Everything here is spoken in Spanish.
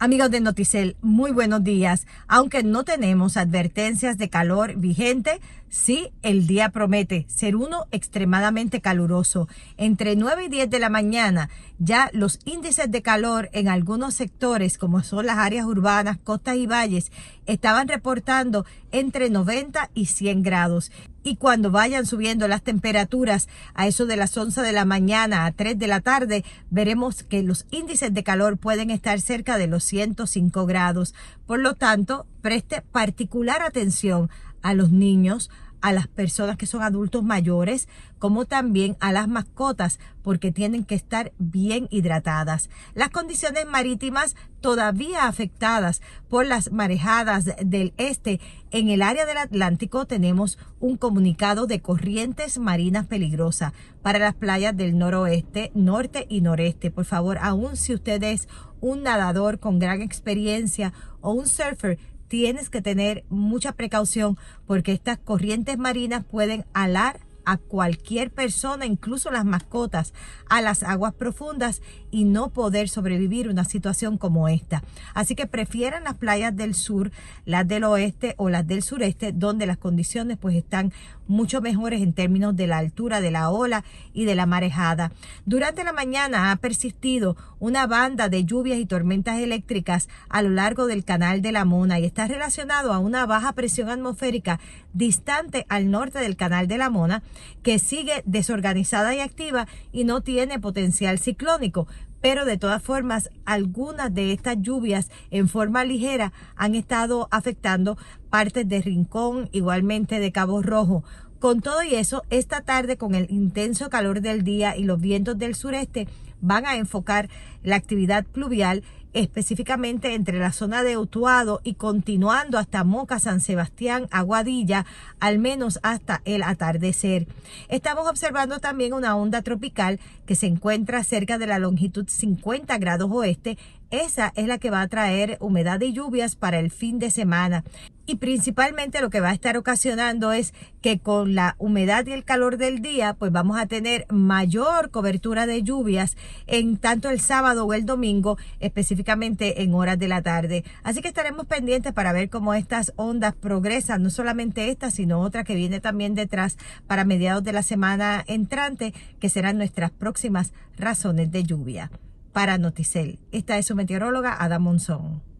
Amigos de Noticel, muy buenos días. Aunque no tenemos advertencias de calor vigente, sí, el día promete ser uno extremadamente caluroso. Entre 9 y 10 de la mañana, ya los índices de calor en algunos sectores, como son las áreas urbanas, costas y valles, estaban reportando entre 90 y 100 grados y cuando vayan subiendo las temperaturas a eso de las 11 de la mañana a 3 de la tarde, veremos que los índices de calor pueden estar cerca de los 105 grados. Por lo tanto, preste particular atención a los niños, a las personas que son adultos mayores, como también a las mascotas, porque tienen que estar bien hidratadas. Las condiciones marítimas todavía afectadas por las marejadas del este en el área del Atlántico tenemos un comunicado de corrientes marinas peligrosas para las playas del noroeste, norte y noreste. Por favor, aun si usted es un nadador con gran experiencia o un surfer, tienes que tener mucha precaución porque estas corrientes marinas pueden alar a cualquier persona, incluso las mascotas, a las aguas profundas y no poder sobrevivir una situación como esta. Así que prefieran las playas del sur, las del oeste o las del sureste, donde las condiciones pues están mucho mejores en términos de la altura de la ola y de la marejada. Durante la mañana ha persistido una banda de lluvias y tormentas eléctricas a lo largo del canal de la Mona y está relacionado a una baja presión atmosférica distante al norte del canal de la Mona que sigue desorganizada y activa y no tiene potencial ciclónico. Pero de todas formas, algunas de estas lluvias en forma ligera han estado afectando partes de Rincón, igualmente de Cabo Rojo. Con todo y eso, esta tarde con el intenso calor del día y los vientos del sureste van a enfocar la actividad pluvial específicamente entre la zona de Utuado y continuando hasta Moca, San Sebastián, Aguadilla, al menos hasta el atardecer. Estamos observando también una onda tropical que se encuentra cerca de la longitud 50 grados oeste esa es la que va a traer humedad y lluvias para el fin de semana. Y principalmente lo que va a estar ocasionando es que con la humedad y el calor del día, pues vamos a tener mayor cobertura de lluvias en tanto el sábado o el domingo, específicamente en horas de la tarde. Así que estaremos pendientes para ver cómo estas ondas progresan, no solamente esta, sino otra que viene también detrás para mediados de la semana entrante, que serán nuestras próximas razones de lluvia para Noticel. Esta es su meteoróloga Ada Monzón.